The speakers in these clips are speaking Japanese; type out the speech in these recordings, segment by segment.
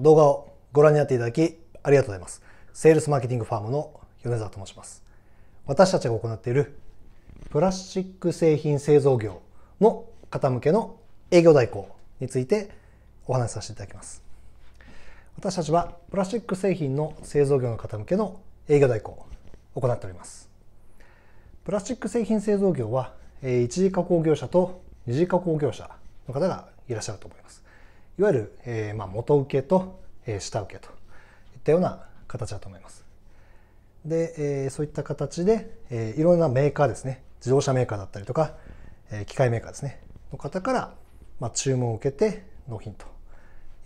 動画をご覧になっていただきありがとうございます。セールスマーケティングファームの米沢と申します。私たちが行っているプラスチック製品製造業の方向けの営業代行についてお話しさせていただきます。私たちはプラスチック製品の製造業の方向けの営業代行を行っております。プラスチック製品製造業は一次加工業者と二次加工業者の方がいらっしゃると思います。いわゆる、えー、まあ、元請けと、えー、下請けといったような形だと思います。で、えー、そういった形で、えー、いろんなメーカーですね自動車メーカーだったりとか、えー、機械メーカーですねの方から、まあ、注文を受けて納品と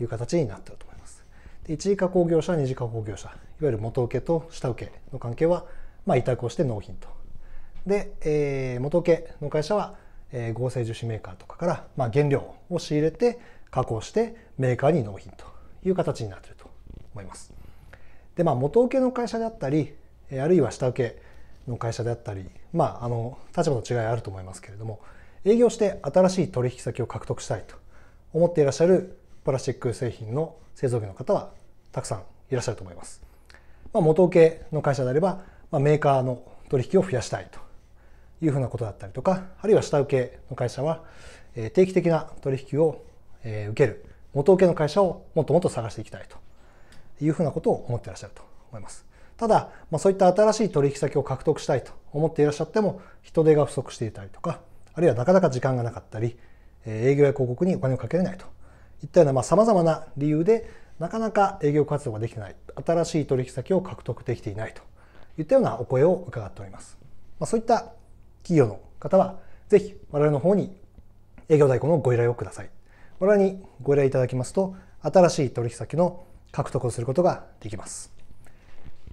いう形になっていると思います。で1次加工業者2次加工業者いわゆる元請けと下請けの関係は、まあ、委託をして納品と。で、えー、元請けの会社は、えー、合成樹脂メーカーとかから、まあ、原料を仕入れて、加工してメーカーに納品という形になっていると思います。でまあ元請けの会社であったりあるいは下請けの会社であったりまああの立場の違いあると思いますけれども営業して新しい取引先を獲得したいと思っていらっしゃるプラスチック製品の製造業の方はたくさんいらっしゃると思います。まあ、元請けの会社であれば、まあ、メーカーの取引を増やしたいというふうなことだったりとかあるいは下請けの会社は定期的な取引をえ受ける元請けの会社をもっともっと探していきたいというふうなことを思ってらっしゃると思います。ただ、まあ、そういった新しい取引先を獲得したいと思っていらっしゃっても人手が不足していたりとかあるいはなかなか時間がなかったり営業や広告にお金をかけれないといったようなさまざまな理由でなかなか営業活動ができてない新しい取引先を獲得できていないといったようなお声を伺っております、まあ、そういった企業の方はぜひ我々の方に営業代行のご依頼をくださいご覧にご依頼いただきますと、新しい取引先の獲得をすることができます。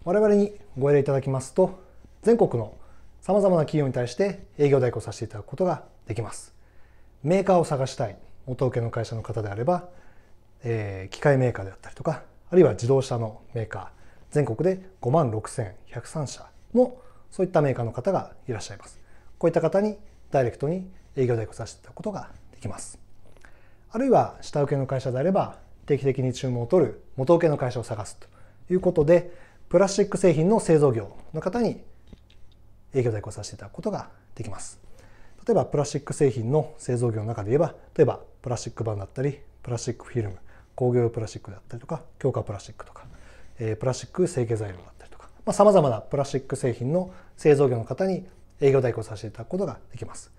我々にご依頼いただきますと、全国の様々な企業に対して営業代行させていただくことができます。メーカーを探したい元請けの会社の方であれば、えー、機械メーカーであったりとか、あるいは自動車のメーカー、全国で5万6103社のそういったメーカーの方がいらっしゃいます。こういった方にダイレクトに営業代行させていただくことができます。あるいは下請けの会社であれば定期的に注文を取る元請けの会社を探すということでプラスチック製品の製造業の方に営業代行させていただくことができます例えばプラスチック製品の製造業の中で言えば例えばプラスチック板だったりプラスチックフィルム工業用プラスチックだったりとか強化プラスチックとか、えー、プラスチック成形材料だったりとかさまざ、まなプラスチック製品の製造業の方に営業代行させていただくことができます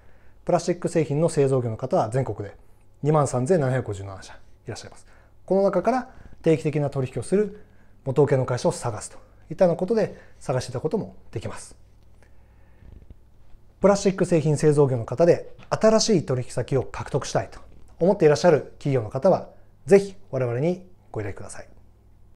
プラスチック製品の製造業の方は全国で2万3757社いらっしゃいます。この中から定期的な取引をする元請けの会社を探すといったようなことで探していたこともできます。プラスチック製品製造業の方で新しい取引先を獲得したいと思っていらっしゃる企業の方は、ぜひ我々にご依頼ください。